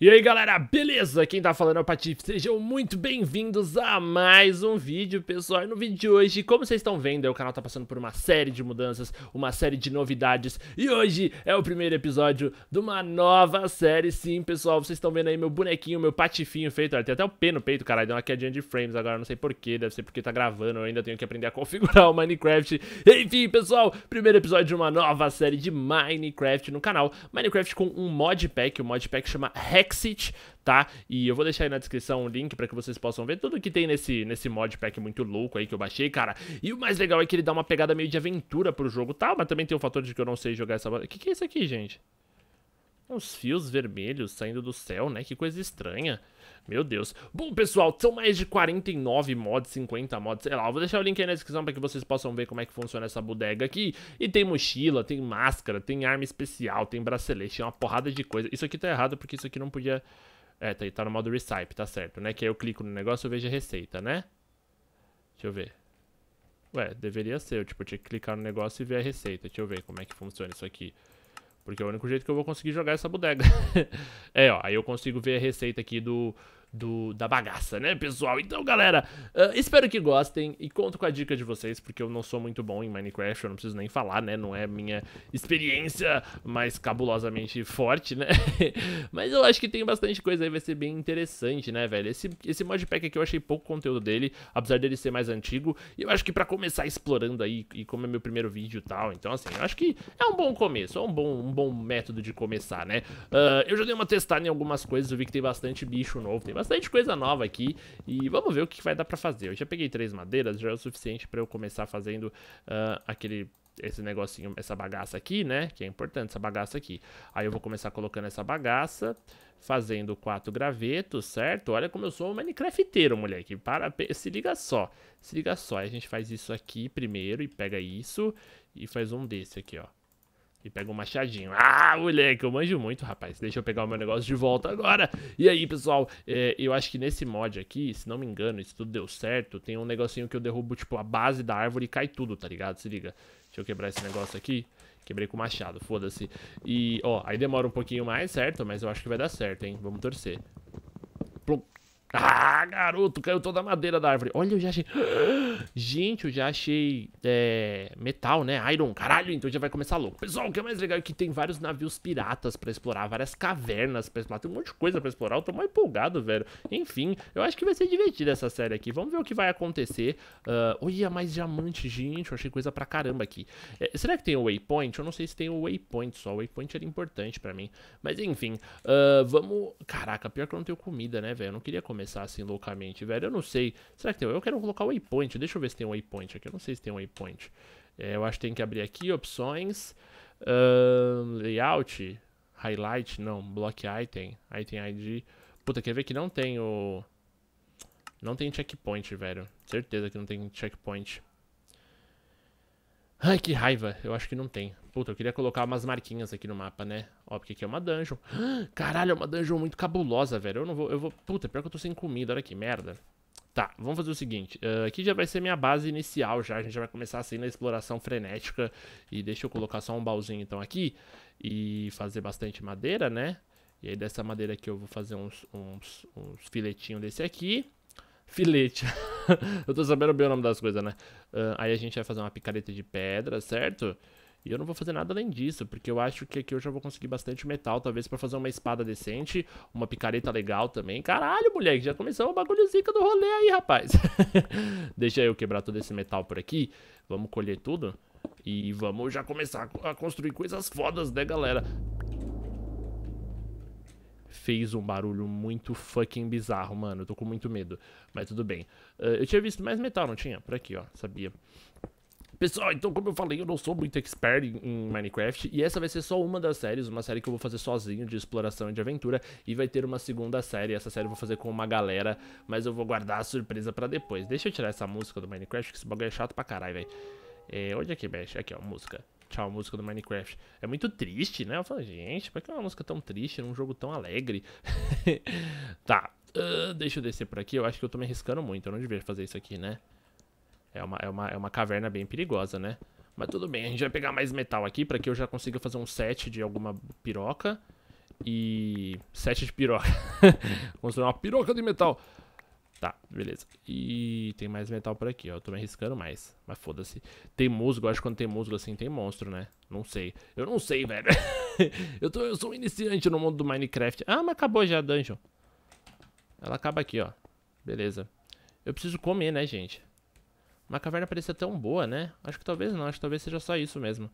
E aí galera, beleza? Quem tá falando é o Patife, sejam muito bem-vindos a mais um vídeo, pessoal. E no vídeo de hoje, como vocês estão vendo, o canal tá passando por uma série de mudanças, uma série de novidades. E hoje é o primeiro episódio de uma nova série, sim, pessoal. Vocês estão vendo aí meu bonequinho, meu patifinho feito, olha, tem até o P no peito, caralho, deu uma quedinha de frames agora, não sei porquê, deve ser porque tá gravando, eu ainda tenho que aprender a configurar o Minecraft. Enfim, pessoal, primeiro episódio de uma nova série de Minecraft no canal. Minecraft com um modpack, o modpack chama Hack Exit, tá? E eu vou deixar aí na descrição o link para que vocês possam ver tudo que tem nesse, nesse mod pack muito louco aí que eu baixei, cara. E o mais legal é que ele dá uma pegada meio de aventura pro jogo, tá? Mas também tem o fator de que eu não sei jogar essa... O que, que é isso aqui, gente? É uns fios vermelhos saindo do céu, né? Que coisa estranha. Meu Deus. Bom, pessoal, são mais de 49 mods, 50 mods, sei lá. Eu vou deixar o link aí na descrição para que vocês possam ver como é que funciona essa bodega aqui. E tem mochila, tem máscara, tem arma especial, tem bracelete, tem uma porrada de coisa. Isso aqui tá errado porque isso aqui não podia... É, tá, tá no modo recipe, tá certo, né? Que aí eu clico no negócio e vejo a receita, né? Deixa eu ver. Ué, deveria ser. Eu, tipo, tinha que clicar no negócio e ver a receita. Deixa eu ver como é que funciona isso aqui. Porque é o único jeito que eu vou conseguir jogar essa bodega. é, ó, aí eu consigo ver a receita aqui do, do, da bagaça, né, pessoal? Então, galera, uh, espero que gostem e conto com a dica de vocês, porque eu não sou muito bom em Minecraft, eu não preciso nem falar, né? Não é minha experiência mais cabulosamente forte, né? Mas eu acho que tem bastante coisa aí, vai ser bem interessante, né, velho? Esse, esse modpack aqui eu achei pouco conteúdo dele, apesar dele ser mais antigo, e eu acho que para começar explorando aí, e como é meu primeiro vídeo e tal, então, assim, eu acho que é um bom começo, é um bom, um bom método de começar, né? Uh, eu já dei uma testada em algumas coisas, eu vi que tem bastante bicho novo, tem bastante coisa nova aqui e vamos ver o que vai dar pra fazer. Eu já peguei três madeiras, já é o suficiente pra eu começar fazendo uh, aquele esse negocinho, essa bagaça aqui, né? Que é importante essa bagaça aqui. Aí eu vou começar colocando essa bagaça, fazendo quatro gravetos, certo? Olha como eu sou um Minecrafteiro, moleque. Para, se liga só. Se liga só. Aí a gente faz isso aqui primeiro e pega isso e faz um desse aqui, ó. E pega um machadinho. Ah, moleque, eu manjo muito, rapaz. Deixa eu pegar o meu negócio de volta agora. E aí, pessoal, é, eu acho que nesse mod aqui, se não me engano, isso tudo deu certo, tem um negocinho que eu derrubo, tipo, a base da árvore e cai tudo, tá ligado? Se liga. Deixa eu quebrar esse negócio aqui. Quebrei com o machado, foda-se. E, ó, aí demora um pouquinho mais, certo? Mas eu acho que vai dar certo, hein? Vamos torcer. Plum. Ah, garoto, caiu toda a madeira da árvore. Olha, eu já achei. Gente, eu já achei é, metal, né? Iron, caralho, então já vai começar louco. Pessoal, o que é mais legal é que tem vários navios piratas pra explorar, várias cavernas pra explorar. Tem um monte de coisa pra explorar. Eu tô mal empolgado, velho. Enfim, eu acho que vai ser divertida essa série aqui. Vamos ver o que vai acontecer. Uh, olha, mais diamante, gente. Eu achei coisa pra caramba aqui. É, será que tem o waypoint? Eu não sei se tem o waypoint só. O waypoint era importante pra mim. Mas enfim, uh, vamos. Caraca, pior que eu não tenho comida, né, velho? Eu não queria comer começar assim loucamente, velho. Eu não sei. Será que tem? Eu quero colocar o waypoint. Deixa eu ver se tem um waypoint aqui. Eu não sei se tem um waypoint. É, eu acho que tem que abrir aqui opções. layout. Highlight. Não. Block item. Item ID. Puta, quer ver que não tem o. Não tem checkpoint, velho. Certeza que não tem checkpoint. Ai, que raiva. Eu acho que não tem. Puta, eu queria colocar umas marquinhas aqui no mapa, né? Ó, porque aqui é uma dungeon. Caralho, é uma dungeon muito cabulosa, velho. Eu não vou... Eu vou... Puta, pior que eu tô sem comida. Olha que merda. Tá, vamos fazer o seguinte. Uh, aqui já vai ser minha base inicial já. A gente já vai começar assim na exploração frenética. E deixa eu colocar só um baúzinho então aqui. E fazer bastante madeira, né? E aí dessa madeira aqui eu vou fazer uns, uns, uns filetinhos desse aqui filete. eu tô sabendo bem o nome das coisas, né? Uh, aí a gente vai fazer uma picareta de pedra, certo? E eu não vou fazer nada além disso, porque eu acho que aqui eu já vou conseguir bastante metal, talvez para fazer uma espada decente, uma picareta legal também. Caralho, moleque, já começou o bagulho zica do rolê aí, rapaz. Deixa eu quebrar todo esse metal por aqui. Vamos colher tudo e vamos já começar a construir coisas fodas, né, galera? fez um barulho muito fucking bizarro, mano. Eu tô com muito medo, mas tudo bem. Uh, eu tinha visto mais metal, não tinha? Por aqui, ó, sabia. Pessoal, então como eu falei, eu não sou muito expert em, Minecraft e essa vai ser só uma das séries, uma série que eu vou fazer sozinho de exploração e de aventura e vai ter uma segunda série, essa série eu vou fazer com uma galera, mas eu vou guardar a surpresa pra depois. Deixa eu tirar essa música do Minecraft, que esse bagulho é chato pra caralho, velho. É, onde é que mexe? Aqui, ó, música. Tchau, música do Minecraft. É muito triste, né? Eu falo, gente, por que é uma música tão triste num jogo tão alegre? tá, uh, deixa eu descer por aqui. Eu acho que eu tô me arriscando muito, eu não devia fazer isso aqui, né? É uma, é uma, é uma caverna bem perigosa, né? Mas tudo bem, a gente vai pegar mais metal aqui pra que eu já consiga fazer um set de alguma piroca. E... set de piroca. Construir uma piroca de metal. Tá, beleza. E tem mais metal por aqui, ó. Eu tô me arriscando mais. Mas foda-se. Tem musgo, eu acho que quando tem musgo assim tem monstro, né? Não sei. Eu não sei, velho. eu, tô, eu sou um iniciante no mundo do Minecraft. Ah, mas acabou já a dungeon. Ela acaba aqui, ó. Beleza. Eu preciso comer, né, gente? Uma caverna parecia tão boa, né? Acho que talvez não. Acho que talvez seja só isso mesmo.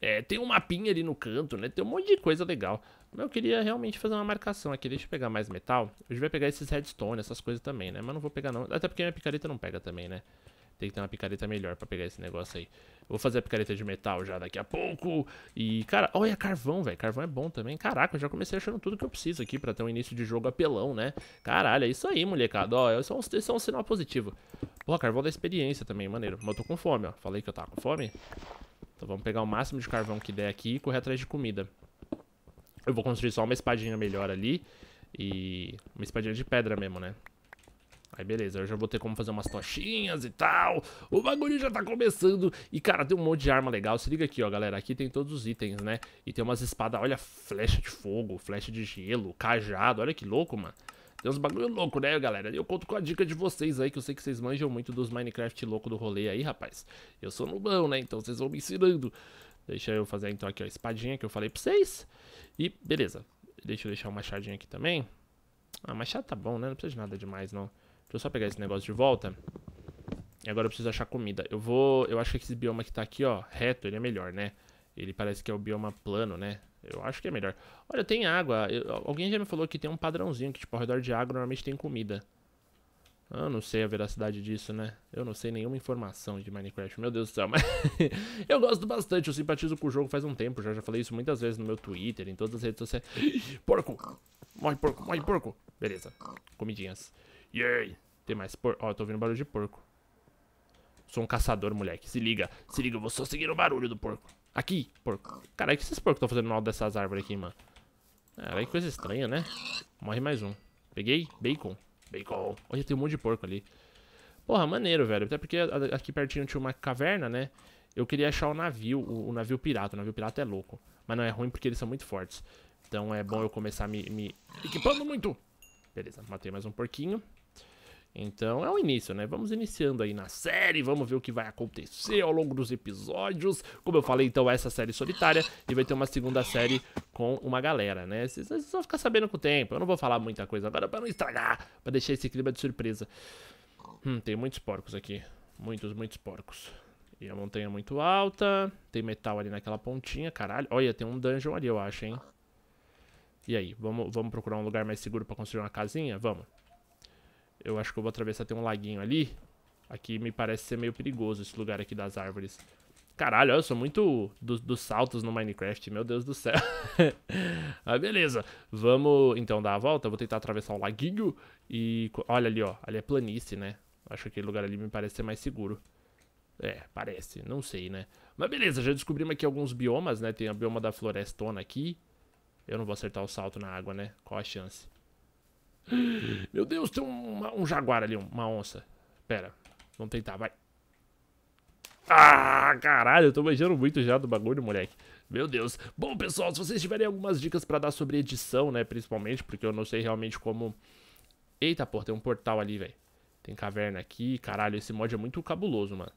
É, tem um mapinha ali no canto, né? Tem um monte de coisa legal. Mas eu queria realmente fazer uma marcação aqui. Deixa eu pegar mais metal. gente vai pegar esses redstone, essas coisas também, né? Mas não vou pegar não. Até porque minha picareta não pega também, né? Tem que ter uma picareta melhor pra pegar esse negócio aí. Eu vou fazer a picareta de metal já daqui a pouco. E, cara, olha carvão, velho. Carvão é bom também. Caraca, eu já comecei achando tudo que eu preciso aqui pra ter um início de jogo apelão, né? Caralho, é isso aí, molecada. Ó, isso é um, isso é um sinal positivo. pô carvão da experiência também, maneiro. Mas eu tô com fome, ó. Falei que eu tava com fome. Então vamos pegar o máximo de carvão que der aqui e correr atrás de comida. Eu vou construir só uma espadinha melhor ali. E uma espadinha de pedra mesmo, né? Aí beleza, eu já vou ter como fazer umas tochinhas e tal. O bagulho já tá começando. E cara, tem um monte de arma legal. Se liga aqui, ó, galera. Aqui tem todos os itens, né? E tem umas espadas, olha, flecha de fogo, flecha de gelo, cajado. Olha que louco, mano. Tem uns bagulho louco, né, galera? Eu conto com a dica de vocês aí, que eu sei que vocês manjam muito dos Minecraft louco do rolê aí, rapaz. Eu sou nubão, né? Então vocês vão me ensinando. Deixa eu fazer então aqui a espadinha que eu falei pra vocês. E beleza. Deixa eu deixar uma machadinha aqui também. Ah, machado tá bom, né? Não precisa de nada demais, não. Deixa eu só pegar esse negócio de volta. E agora eu preciso achar comida. Eu vou... Eu acho que esse bioma que tá aqui, ó, reto, ele é melhor, né? Ele parece que é o bioma plano, né? Eu acho que é melhor. Olha, tem água. Eu, alguém já me falou que tem um padrãozinho que, tipo, ao redor de água normalmente tem comida. Eu não sei a veracidade disso, né? Eu não sei nenhuma informação de Minecraft, meu Deus do céu, mas eu gosto bastante, eu simpatizo com o jogo faz um tempo, já, já falei isso muitas vezes no meu Twitter, em todas as redes sociais. porco! Morre porco, morre porco! Beleza, comidinhas. Yay! Tem mais porco. Ó, oh, tô ouvindo barulho de porco. Sou um caçador, moleque, se liga, se liga, eu vou só seguir o barulho do porco. Aqui, porco. Caralho, o que esses porcos estão fazendo no alto dessas árvores aqui, mano? Caralho, ah, que coisa estranha, né? Morre mais um. Peguei? Bacon. Bacon. Olha, tem um monte de porco ali. Porra, maneiro, velho. Até porque aqui pertinho tinha uma caverna, né? Eu queria achar o navio, o, o navio pirata. O navio pirata é louco. Mas não é ruim porque eles são muito fortes. Então é bom eu começar me, me equipando muito. Beleza, matei mais um porquinho. Então é o início, né? Vamos iniciando aí na série, vamos ver o que vai acontecer ao longo dos episódios. Como eu falei, então, essa série solitária e vai ter uma segunda série com uma galera, né? Vocês, vão ficar sabendo com o tempo. Eu não vou falar muita coisa agora para não estragar, para deixar esse clima de surpresa. Hum, tem muitos porcos aqui. Muitos, muitos porcos. E a montanha é muito alta. Tem metal ali naquela pontinha, caralho. Olha, tem um dungeon ali, eu acho, hein? E aí, vamos, vamos procurar um lugar mais seguro para construir uma casinha? Vamos. Eu acho que eu vou atravessar, tem um laguinho ali. Aqui me parece ser meio perigoso esse lugar aqui das árvores. Caralho, eu sou muito dos do saltos no Minecraft, meu Deus do céu. ah, beleza, vamos então dar a volta, vou tentar atravessar o um laguinho e... Olha ali, ó, ali é planície, né? Acho que aquele lugar ali me parece ser mais seguro. É, parece, não sei, né? Mas beleza, já descobrimos aqui alguns biomas, né? Tem o bioma da florestona aqui. Eu não vou acertar o salto na água, né? Qual a chance? Meu Deus, tem um jaguar ali, uma onça. Pera, vamos tentar, vai. Ah, caralho, eu tô manjando muito já do bagulho, moleque. Meu Deus. Bom, pessoal, se vocês tiverem algumas dicas pra dar sobre edição, né, principalmente, porque eu não sei realmente como... Eita, porra, tem um portal ali, velho. Tem caverna aqui, caralho, esse mod é muito cabuloso, mano.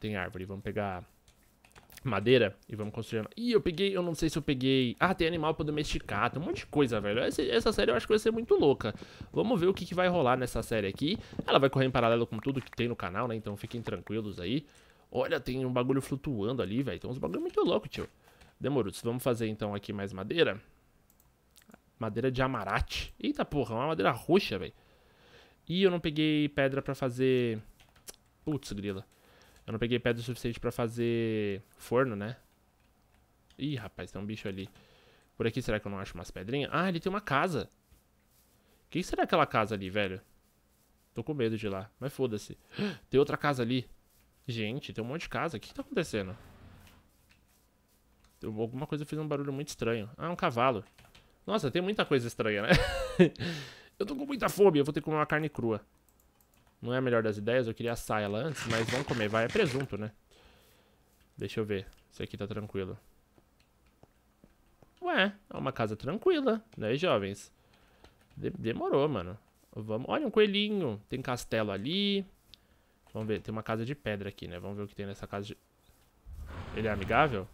Tem árvore, vamos pegar madeira e vamos construir. Ih, eu peguei, eu não sei se eu peguei. Ah, tem animal pra domesticar, tem um monte de coisa, velho. Essa, essa série eu acho que vai ser muito louca. Vamos ver o que, que, vai rolar nessa série aqui. Ela vai correr em paralelo com tudo que tem no canal, né? Então fiquem tranquilos aí. Olha, tem um bagulho flutuando ali, velho. Tem uns bagulho muito louco, tio. Demorou. vamos fazer então aqui mais madeira. Madeira de amarate. Eita porra, é uma madeira roxa, velho. Ih, eu não peguei pedra pra fazer... Putz, grila. Eu não peguei pedra o suficiente pra fazer forno, né? Ih, rapaz, tem um bicho ali. Por aqui, será que eu não acho umas pedrinhas? Ah, ele tem uma casa. O que será aquela casa ali, velho? Tô com medo de ir lá, mas foda-se. Tem outra casa ali. Gente, tem um monte de casa. O que, tá acontecendo? alguma coisa fez um barulho muito estranho. Ah, um cavalo. Nossa, tem muita coisa estranha, né? eu tô com muita fome, eu vou ter que comer uma carne crua. Não é a melhor das ideias, eu queria assar ela antes, mas vamos comer, vai. É presunto, né? Deixa eu ver se aqui tá tranquilo. Ué, é uma casa tranquila, né, jovens? De demorou, mano. Vamos... Olha, um coelhinho. Tem castelo ali. Vamos ver, tem uma casa de pedra aqui, né? Vamos ver o que tem nessa casa de... Ele é amigável?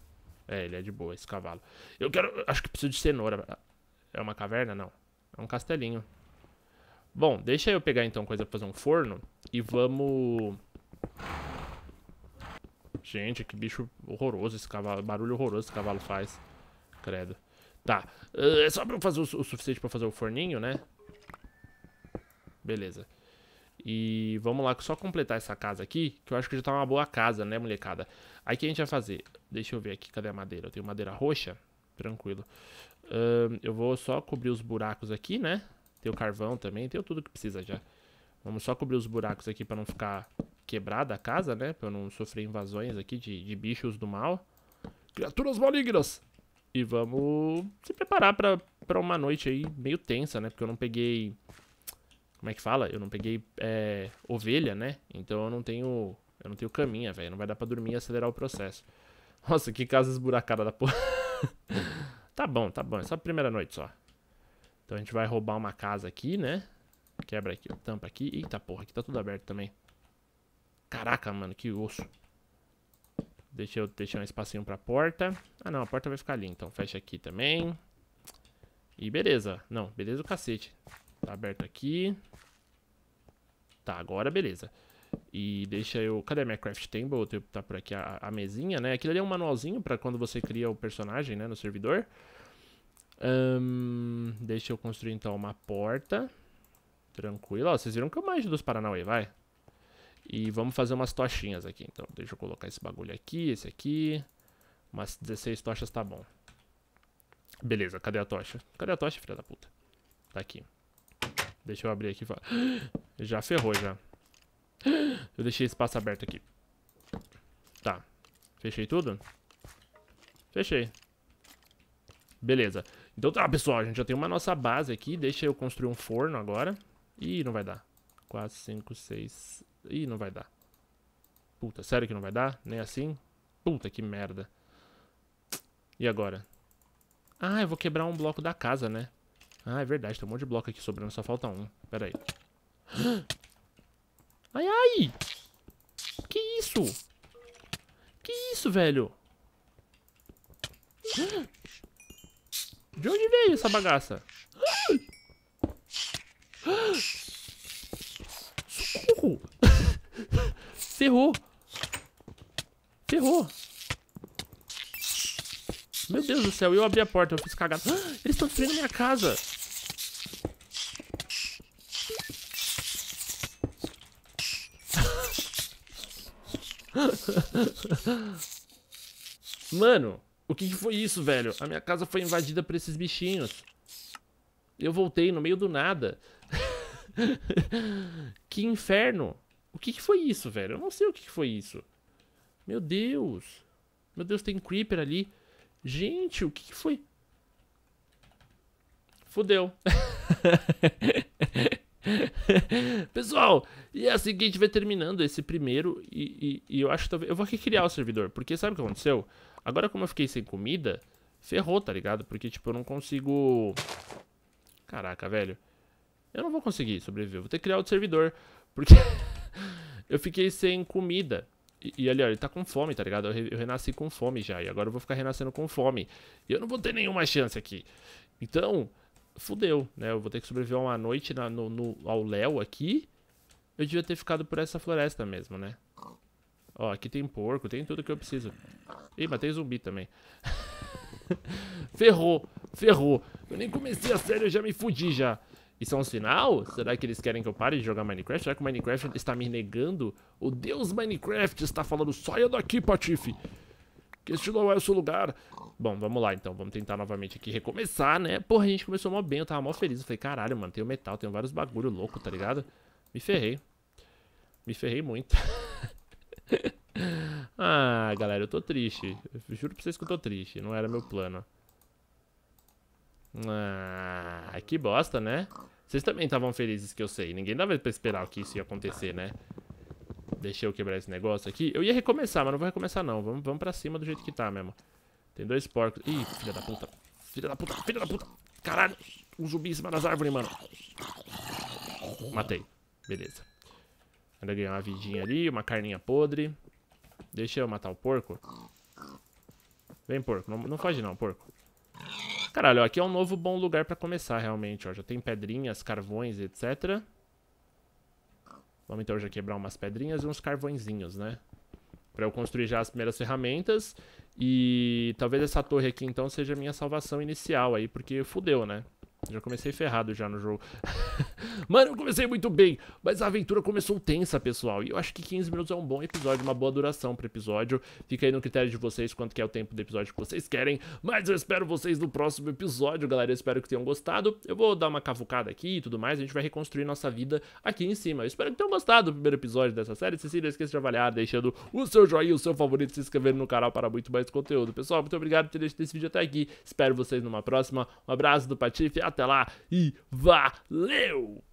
É, ele é de boa, esse cavalo. Eu quero... Acho que preciso de cenoura. É uma caverna? Não. É um castelinho. Bom, deixa eu pegar então coisa pra fazer um forno e vamos... Gente, que bicho horroroso esse cavalo, barulho horroroso esse cavalo faz, credo. Tá, eh, é só pra eu fazer o, o suficiente pra fazer o forninho, né? Beleza. E vamos lá, só completar essa casa aqui, que eu acho que já tá uma boa casa, né, molecada? Aí o que a gente vai fazer? Deixa eu ver aqui, cadê a madeira? Eu tenho madeira roxa, tranquilo. Uh, eu vou só cobrir os buracos aqui, né? Tem o carvão também, tem tudo que precisa já. Vamos só cobrir os buracos aqui para não ficar quebrada a casa, né? Pra eu não sofrer invasões aqui de, de bichos do mal. Criaturas malignas! E vamos se preparar pra, pra uma noite aí meio tensa, né? Porque eu não peguei... Como é que fala? Eu não peguei é, ovelha, né? Então eu não tenho... Eu não tenho caminha, velho. Não vai dar pra dormir e acelerar o processo. Nossa, que casa esburacada da porra. tá bom, tá bom. É só a primeira noite só. Então a gente vai roubar uma casa aqui, né? Quebra aqui, tampa aqui. Eita porra, aqui tá tudo aberto também. Caraca, mano, que osso. Deixa eu deixar um espacinho pra porta. Ah, não, a porta vai ficar ali, então fecha aqui também. E beleza. Não, beleza o cacete. Tá aberto aqui. Tá, agora beleza. E deixa eu... Cadê a minha craft table? Tá por aqui a, a mesinha, né? Aquilo ali é um manualzinho pra quando você cria o personagem, né, no servidor deixa eu construir então uma porta. Tranquilo. Ó, vocês viram que eu manjo dos Paranauê, vai. E vamos fazer umas tochinhas aqui, então. Deixa eu colocar esse bagulho aqui, esse aqui. Umas 16 tochas tá bom. Beleza, cadê a tocha? Cadê a tocha, filha da puta? Tá aqui. Deixa eu abrir aqui. Já ferrou, já. Eu deixei espaço aberto aqui. Tá. Fechei tudo? Fechei. Beleza. Então tá, pessoal, a gente já tem uma nossa base aqui. Deixa eu construir um forno agora. Ih, não vai dar. 4, 5, 6... Ih, não vai dar. Puta, sério que não vai dar? Nem assim? Puta, que merda. E agora? Ah, eu vou quebrar um bloco da casa, né? Ah, é verdade, tem um monte de bloco aqui sobrando, só falta um. Pera aí. Ai, ai! Que isso? Que isso, velho? De onde veio essa bagaça? Socorro! Ferrou! Ferrou! Meu Deus do céu, eu abri a porta, eu fiz cagada. Ah, eles estão destruindo minha casa! Mano, o que, que foi isso, velho? A minha casa foi invadida por esses bichinhos. Eu voltei no meio do nada. que inferno. O que, que foi isso, velho? Eu não sei o que, que foi isso. Meu Deus. Meu Deus, tem Creeper ali. Gente, o que, que foi? Fudeu. Pessoal, e é assim que a gente vai terminando esse primeiro. E, e, e eu acho que eu vou recriar o servidor. Porque sabe o que aconteceu? Agora, como eu fiquei sem comida, ferrou, tá ligado? Porque, tipo, eu não consigo... Caraca, velho. Eu não vou conseguir sobreviver. Vou ter que criar outro servidor. Porque eu fiquei sem comida. E, e ali, ó, ele tá com fome, tá ligado? Eu, re, eu, renasci com fome já. E agora eu vou ficar renascendo com fome. E eu não vou ter nenhuma chance aqui. Então, fudeu, né? Eu vou ter que sobreviver uma noite na, no, no, ao Léo aqui. Eu devia ter ficado por essa floresta mesmo, né? Ó, aqui tem porco, tem tudo que eu preciso. Ih, mas tem zumbi também. ferrou, ferrou. Eu nem comecei a série, eu já me fudi já. Isso é um sinal? Será que eles querem que eu pare de jogar Minecraft? Será que o Minecraft está me negando? O Deus Minecraft está falando, saia daqui, Patife. Que este não é o seu lugar. Bom, vamos lá então. Vamos tentar novamente aqui recomeçar, né? Porra, a gente começou mó bem, eu tava mó feliz. Eu falei, caralho, mano, o metal, tem vários bagulho louco, tá ligado? Me ferrei. Me ferrei muito. ah, galera, eu tô triste. Eu juro pra vocês que eu tô triste. Não era meu plano. Ah, que bosta, né? Vocês também estavam felizes que eu sei. Ninguém dava pra esperar que isso ia acontecer, né? Deixa eu quebrar esse negócio aqui. Eu ia recomeçar, mas não vou recomeçar, não. Vamos, vamos pra cima do jeito que tá mesmo. Tem dois porcos. Ih, filha da puta. Filha da puta, filha da puta. Caralho. Um zumbi em cima das árvores, mano. Matei. Beleza. Ainda ganhar uma vidinha ali, uma carninha podre. Deixa eu matar o porco. Vem, porco. Não, não foge não, porco. Caralho, ó, aqui é um novo bom lugar pra começar, realmente, ó. Já tem pedrinhas, carvões, etc. Vamos então já quebrar umas pedrinhas e uns carvõezinhos, né? Pra eu construir já as primeiras ferramentas. E talvez essa torre aqui, então, seja a minha salvação inicial aí, porque fudeu, né? Já comecei ferrado já no jogo. Mano, eu comecei muito bem, mas a aventura começou tensa, pessoal. E eu acho que 15 minutos é um bom episódio, uma boa duração pro episódio. Fica aí no critério de vocês quanto que é o tempo do episódio que vocês querem. Mas eu espero vocês no próximo episódio, galera. Eu espero que tenham gostado. Eu vou dar uma cavucada aqui e tudo mais. A gente vai reconstruir nossa vida aqui em cima. Eu espero que tenham gostado do primeiro episódio dessa série. Se sim, não esqueça de avaliar, deixando o seu joinha, o seu favorito, se inscrever no canal para muito mais conteúdo. Pessoal, muito obrigado por ter deixado esse vídeo até aqui. Espero vocês numa próxima. Um abraço do Patife. Até até lá e valeu!